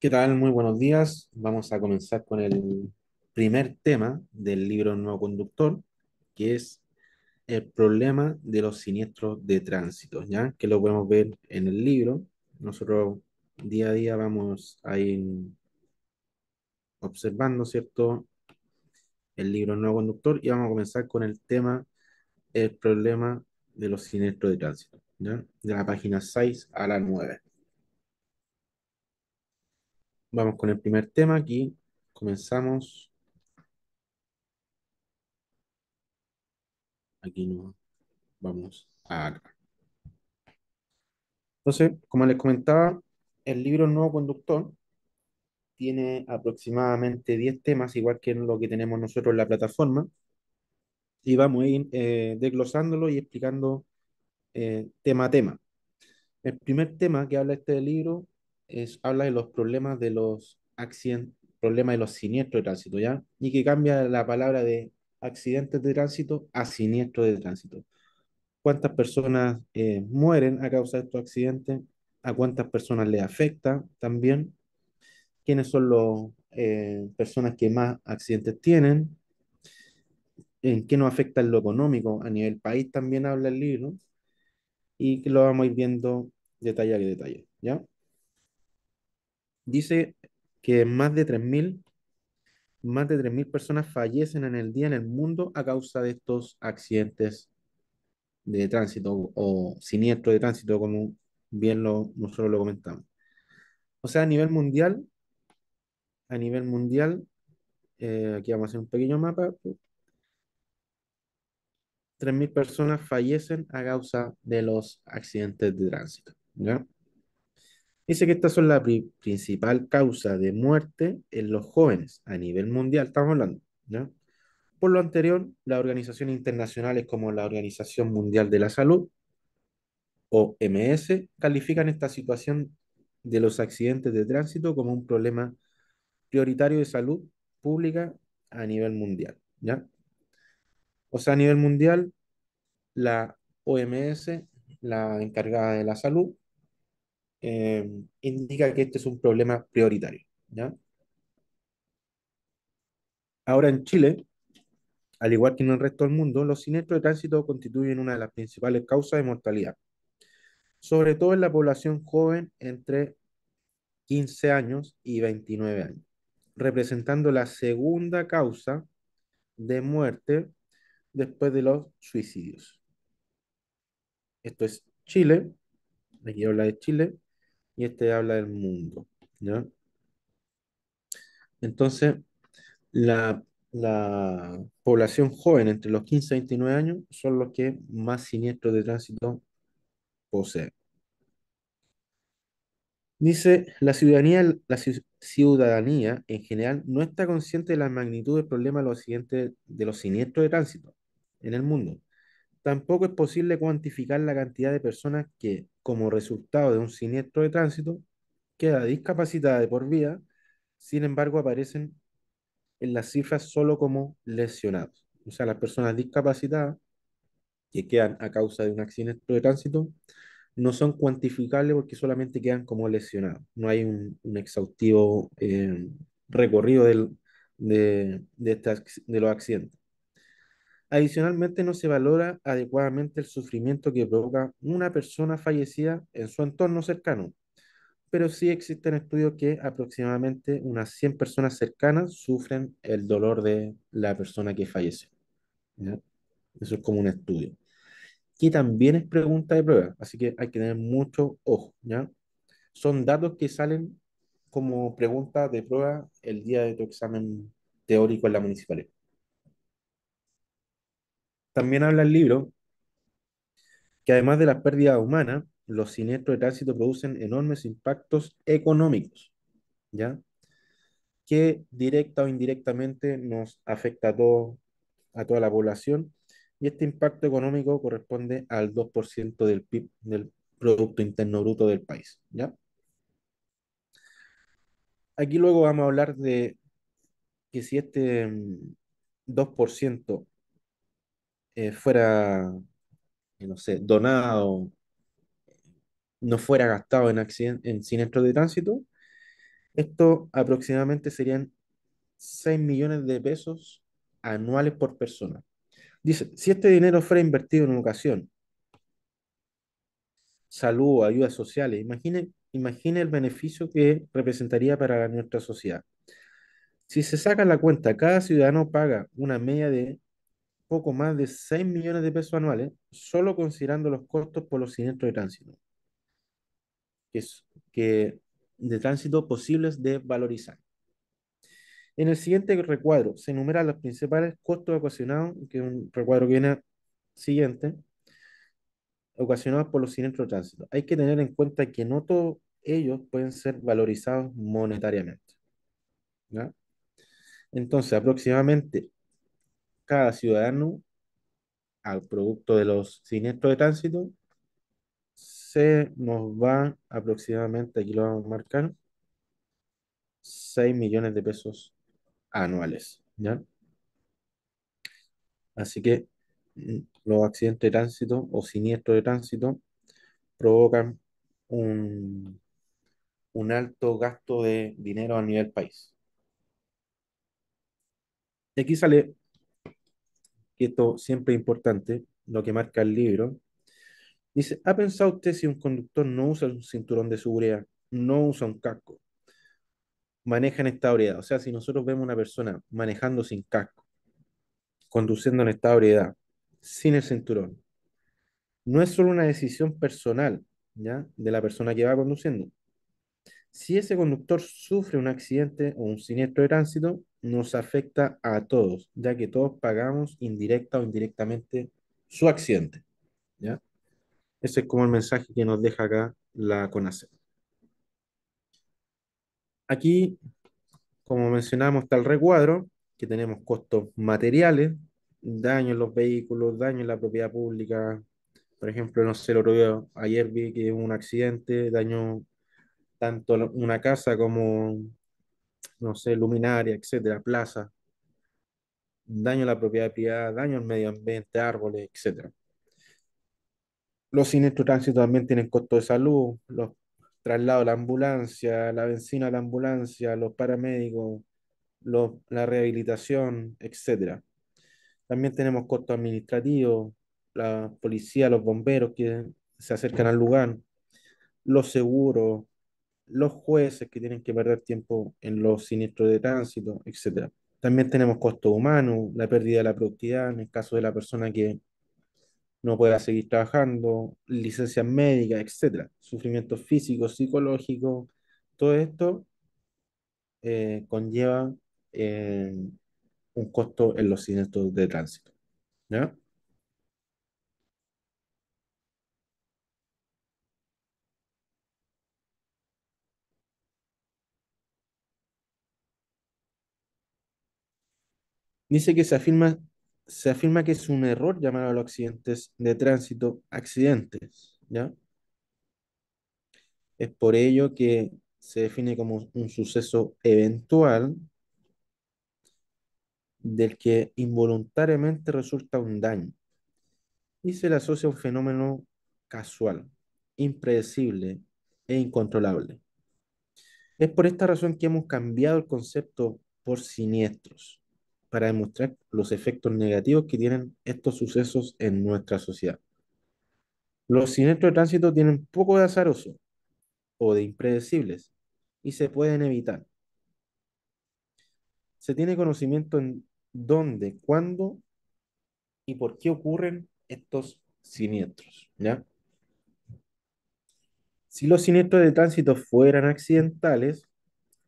¿Qué tal? Muy buenos días. Vamos a comenzar con el primer tema del libro Nuevo Conductor, que es el problema de los siniestros de tránsito, ¿ya? Que lo podemos ver en el libro. Nosotros día a día vamos a ir observando, ¿cierto? El libro Nuevo Conductor y vamos a comenzar con el tema, el problema de los siniestros de tránsito, ¿ya? De la página 6 a la 9. Vamos con el primer tema aquí. Comenzamos. Aquí no vamos a acá. Entonces, como les comentaba, el libro Nuevo Conductor tiene aproximadamente 10 temas, igual que lo que tenemos nosotros en la plataforma. Y vamos a ir eh, desglosándolo y explicando eh, tema a tema. El primer tema que habla este libro es, habla de los problemas de los accidentes, problemas de los siniestros de tránsito, ¿ya? Y que cambia la palabra de accidentes de tránsito a siniestros de tránsito. ¿Cuántas personas eh, mueren a causa de estos accidentes? ¿A cuántas personas les afecta también? ¿Quiénes son las eh, personas que más accidentes tienen? ¿En qué nos afecta en lo económico? A nivel país también habla el libro. Y que lo vamos a ir viendo detalle a detalle, ¿ya? dice que más de 3.000 más de 3.000 personas fallecen en el día en el mundo a causa de estos accidentes de tránsito o siniestro de tránsito, como bien lo, nosotros lo comentamos. O sea, a nivel mundial, a nivel mundial, eh, aquí vamos a hacer un pequeño mapa, 3.000 personas fallecen a causa de los accidentes de tránsito. ¿ya? Dice que estas son la principal causa de muerte en los jóvenes a nivel mundial, estamos hablando, Por lo anterior, las organizaciones internacionales como la Organización Mundial de la Salud, OMS, califican esta situación de los accidentes de tránsito como un problema prioritario de salud pública a nivel mundial, ¿ya? O sea, a nivel mundial, la OMS, la encargada de la salud, Em, indica que este es un problema prioritario. Ahora en Chile, al igual que en el resto del mundo, los siniestros de tránsito constituyen una de las principales causas de mortalidad, sobre todo en la población joven entre 15 años y 29 años, representando la segunda causa de muerte después de los suicidios. Esto es Chile, aquí hablar de Chile, y este habla del mundo. Entonces, la, la, población joven entre los 15 y 29 años son los que más siniestros de tránsito poseen. Dice, la ciudadanía, la ciudadanía en general no está consciente de la magnitud del problema de los, de los siniestros de tránsito en el mundo. Tampoco es posible cuantificar la cantidad de personas que, como resultado de un siniestro de tránsito, queda discapacitadas de por vida, sin embargo aparecen en las cifras solo como lesionados. O sea, las personas discapacitadas que quedan a causa de un accidente de tránsito no son cuantificables porque solamente quedan como lesionados. No hay un, exhaustivo eh, recorrido de, este de los accidentes. Adicionalmente, no se valora adecuadamente el sufrimiento que provoca una persona fallecida en su entorno cercano, pero sí existen estudios que aproximadamente unas 100 personas cercanas sufren el dolor de la persona que fallece. Eso es como un estudio. Que también es pregunta de prueba, así que hay que tener mucho ojo. Son datos que salen como pregunta de prueba el día de tu examen teórico en la municipalidad. También habla el libro que además de las pérdidas humanas, los siniestros de tránsito producen enormes impactos económicos, ¿ya? Que directa o indirectamente nos afecta a, toda la población y este impacto económico corresponde al 2% del PIB, del Producto Interno Bruto del país, ¿ya? Aquí luego vamos a hablar de que si este 2% mm, eh, fuera, eh, no sé, donado, no fuera gastado en, en siniestros de tránsito, esto aproximadamente serían 6 millones de pesos anuales por persona. Dice, si este dinero fuera invertido en educación, salud, ayudas sociales, imagine, imagine el beneficio que representaría para nuestra sociedad. Si se saca la cuenta, cada ciudadano paga una media de poco más de 6 millones de pesos anuales, solo considerando los costos por los siniestros de tránsito, que, es, que de tránsito posibles de valorizar. En el siguiente recuadro se enumeran los principales costos ocasionados, que es un recuadro que viene siguiente, ocasionados por los siniestros de tránsito. Hay que tener en cuenta que no todos ellos pueden ser valorizados monetariamente. Entonces, aproximadamente cada ciudadano, al producto de los siniestros de tránsito, se nos va aproximadamente, aquí lo vamos a marcar, 6 millones de pesos anuales, Así que mm, los accidentes de tránsito o siniestros de tránsito provocan un, un alto gasto de dinero a nivel país. aquí sale que esto siempre es importante, lo que marca el libro, dice, ¿ha pensado usted si un conductor no usa un cinturón de seguridad, no usa un casco, maneja en esta de O sea, si nosotros vemos una persona manejando sin casco, conduciendo en esta de sin el cinturón, no es solo una decisión personal, ¿ya? De la persona que va conduciendo, si ese conductor sufre un accidente o un siniestro de tránsito, nos afecta a todos, ya que todos pagamos indirecta o indirectamente su accidente. ¿ya? Ese es como el mensaje que nos deja acá la CONACEP. Aquí, como mencionamos, está el recuadro, que tenemos costos materiales, daño en los vehículos, daño en la propiedad pública. Por ejemplo, no sé, lo ayer vi que hubo un accidente, daño tanto una casa como, no sé, luminaria, etcétera, plaza, daño a la propiedad de piedad, daño al medio ambiente, árboles, etcétera. Los siniestros también tienen costo de salud, los traslados a la ambulancia, la benzina a la ambulancia, los paramédicos, la rehabilitación, etcétera. También tenemos costo administrativo, la policía, los bomberos que se acercan al lugar, los seguros, los jueces que tienen que perder tiempo en los siniestros de tránsito, etc. También tenemos costos humanos, la pérdida de la productividad en el caso de la persona que no pueda seguir trabajando, licencias médicas, etc. Sufrimiento físico, psicológico, todo esto eh, conlleva eh, un costo en los siniestros de tránsito. ¿ya? Dice que se afirma, se afirma que es un error llamar a los accidentes de tránsito accidentes, ¿ya? Es por ello que se define como un suceso eventual del que involuntariamente resulta un daño y se le asocia a un fenómeno casual, impredecible e incontrolable. Es por esta razón que hemos cambiado el concepto por siniestros, para demostrar los efectos negativos que tienen estos sucesos en nuestra sociedad. Los siniestros de tránsito tienen poco de azaroso o de impredecibles y se pueden evitar. Se tiene conocimiento en dónde, cuándo y por qué ocurren estos siniestros, ¿ya? Si los siniestros de tránsito fueran accidentales,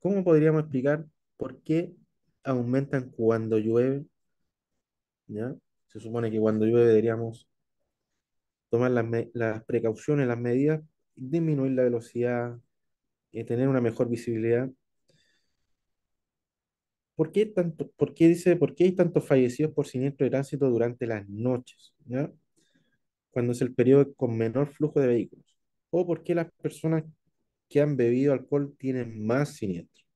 ¿cómo podríamos explicar por qué aumentan cuando llueve. ¿ya? Se supone que cuando llueve deberíamos tomar las, precauciones, las medidas, disminuir la velocidad, y eh, tener una mejor visibilidad. ¿Por qué, tanto, por, dice, ¿Por hay tantos fallecidos por siniestro de tránsito durante las noches? ¿ya? Cuando es el periodo con menor flujo de vehículos. ¿O por qué las personas que han bebido alcohol tienen más siniestros?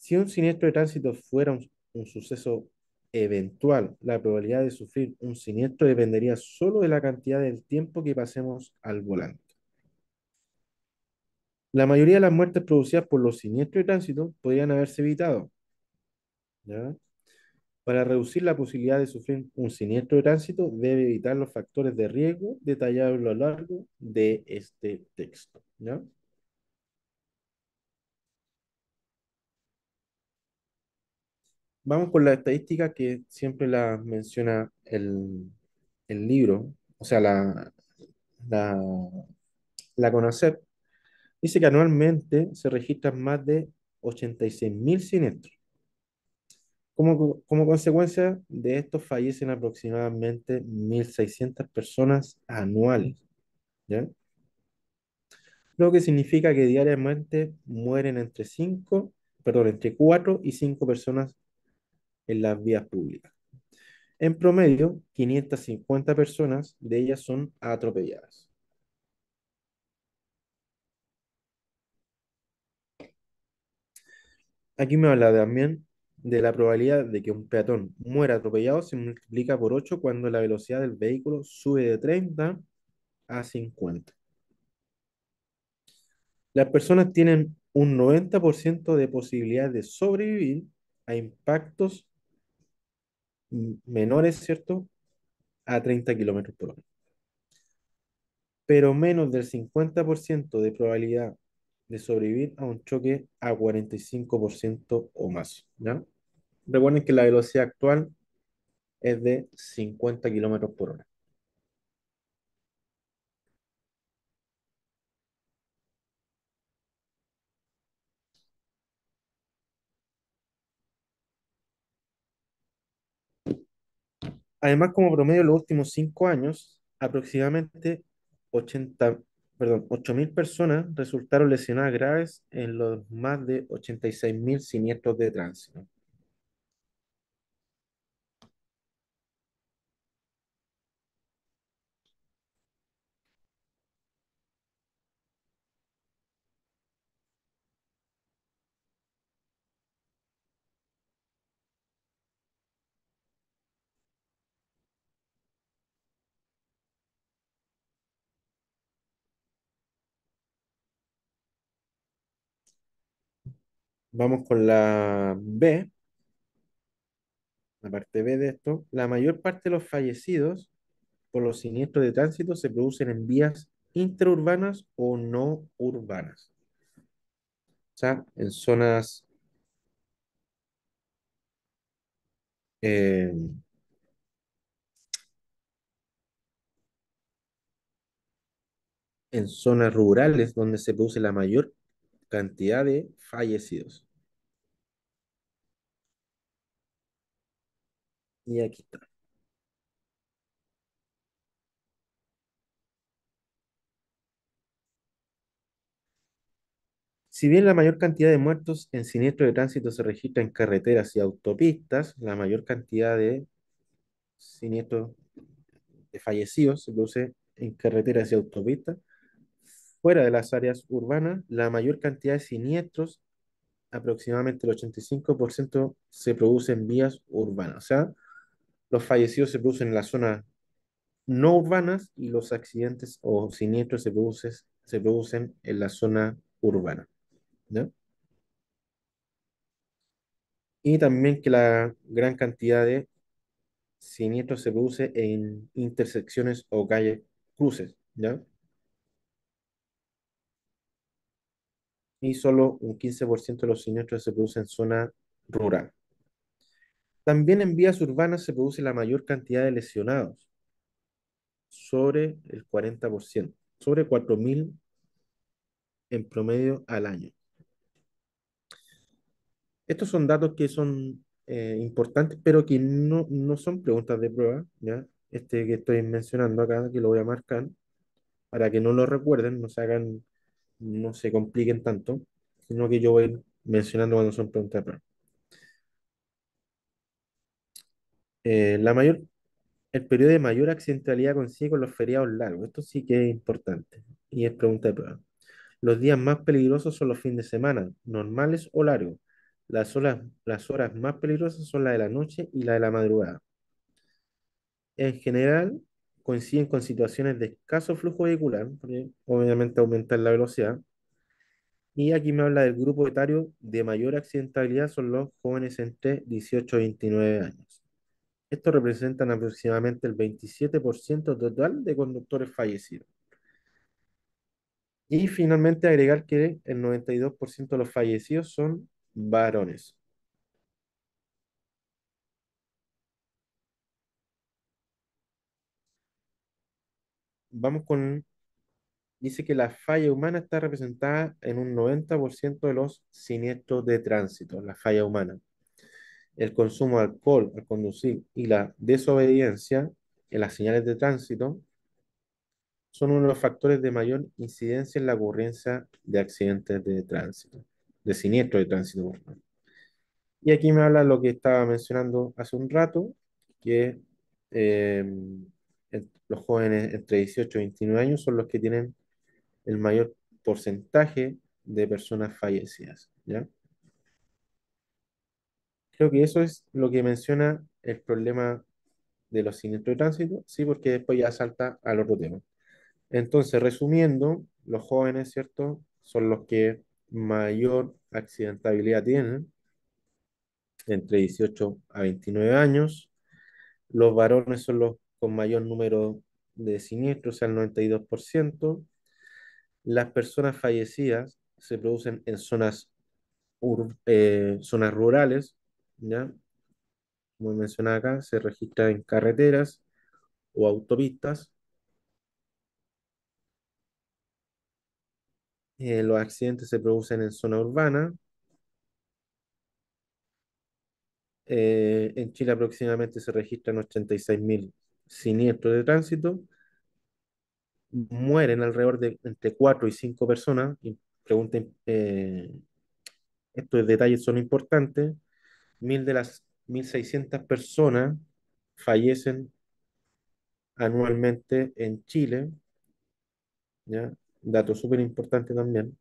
Si un siniestro de tránsito fuera un, suceso eventual, la probabilidad de sufrir un siniestro dependería solo de la cantidad del tiempo que pasemos al volante. La mayoría de las muertes producidas por los siniestros de tránsito podrían haberse evitado. ¿ya? Para reducir la posibilidad de sufrir un siniestro de tránsito, debe evitar los factores de riesgo detallados a lo largo de este texto. ¿ya? vamos con la estadística que siempre la menciona el, libro, o sea, la, la, la CONACEP, dice que anualmente se registran más de 86.000 siniestros. Como, como, consecuencia de esto fallecen aproximadamente 1.600 personas anuales, lo que significa que diariamente mueren entre 5, perdón, entre 4 y 5 personas en las vías públicas. En promedio, 550 personas de ellas son atropelladas. Aquí me habla también de la probabilidad de que un peatón muera atropellado se multiplica por 8 cuando la velocidad del vehículo sube de 30 a 50. Las personas tienen un 90% de posibilidad de sobrevivir a impactos menores, ¿cierto? A 30 kilómetros por hora. Pero menos del 50% de probabilidad de sobrevivir a un choque a 45% o más. Recuerden que la velocidad actual es de 50 kilómetros por hora. Además, como promedio, los últimos cinco años, aproximadamente 80, perdón, 8.000 personas resultaron lesionadas graves en los más de mil siniestros de tránsito. Vamos con la B, la parte B de esto. La mayor parte de los fallecidos por los siniestros de tránsito se producen en vías interurbanas o no urbanas. O sea, en zonas eh, en zonas rurales donde se produce la mayor cantidad de fallecidos. Y aquí está. Si bien la mayor cantidad de muertos en siniestro de tránsito se registra en carreteras y autopistas, la mayor cantidad de siniestros de fallecidos se produce en carreteras y autopistas, fuera de las áreas urbanas, la mayor cantidad de siniestros, aproximadamente el 85%, se produce en vías urbanas. O sea, los fallecidos se producen en las zonas no urbanas y los accidentes o siniestros se, produce, se producen en la zona urbana. ¿no? Y también que la gran cantidad de siniestros se produce en intersecciones o calles cruces. ¿ya? y solo un 15% de los siniestros se produce en zona rural. También en vías urbanas se produce la mayor cantidad de lesionados, sobre el 40%, sobre 4.000 en promedio al año. Estos son datos que son eh, importantes, pero que no, no, son preguntas de prueba, ¿ya? Este que estoy mencionando acá, que lo voy a marcar, para que no lo recuerden, no se hagan no se compliquen tanto, sino que yo voy mencionando cuando son preguntas de prueba. Eh, la mayor, el periodo de mayor accidentalidad coincide con los feriados largos. Esto sí que es importante y es pregunta de prueba. Los días más peligrosos son los fines de semana, normales o largos. Las horas, las horas más peligrosas son las de la noche y la de la madrugada. En general, coinciden con situaciones de escaso flujo vehicular, obviamente aumentan la velocidad. Y aquí me habla del grupo etario de mayor accidentabilidad, son los jóvenes entre 18 y 29 años. Estos representan aproximadamente el 27% total de conductores fallecidos. Y finalmente agregar que el 92% de los fallecidos son varones. vamos con, dice que la falla humana está representada en un 90% de los siniestros de tránsito, la falla humana. El consumo de alcohol al conducir y la desobediencia en las señales de tránsito son uno de los factores de mayor incidencia en la ocurrencia de accidentes de tránsito, de siniestros de tránsito. Y aquí me habla lo que estaba mencionando hace un rato, que eh, los jóvenes entre 18 y 29 años son los que tienen el mayor porcentaje de personas fallecidas. ¿ya? Creo que eso es lo que menciona el problema de los siniestros de tránsito, sí, porque después ya salta al otro tema. Entonces, resumiendo, los jóvenes, ¿cierto? Son los que mayor accidentabilidad tienen, entre 18 a 29 años. Los varones son los con mayor número de siniestros, el 92%. Las personas fallecidas se producen en zonas, eh, rurales, ¿ya? como mencionado acá, se registra en carreteras o autopistas. Eh, los accidentes se producen en zona urbana. Eh, en Chile aproximadamente se registran 86.000 siniestro de tránsito, mueren alrededor de entre 4 y 5 personas. Y pregunten, eh, estos detalles son importantes. Mil de las 1.600 personas fallecen anualmente en Chile. ¿ya? Dato súper importante también.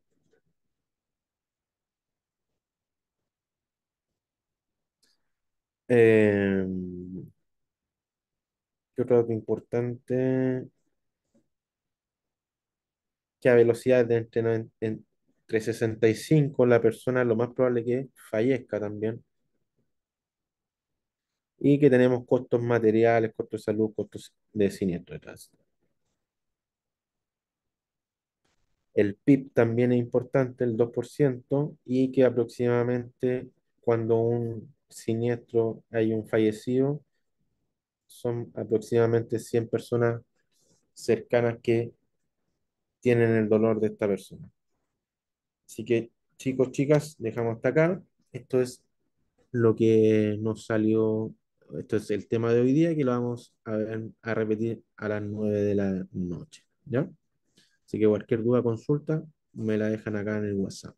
Eh, otro dato importante? Que a velocidades de entre, 65 la persona lo más probable que fallezca también. Y que tenemos costos materiales, costos de salud, costos de siniestro de tránsito. El PIB también es importante, el 2%, y que aproximadamente cuando un siniestro hay un fallecido, son aproximadamente 100 personas cercanas que tienen el dolor de esta persona. Así que, chicos, chicas, dejamos hasta acá. Esto es lo que nos salió, esto es el tema de hoy día que lo vamos a, a repetir a las 9 de la noche. ¿ya? Así que cualquier duda, consulta, me la dejan acá en el WhatsApp.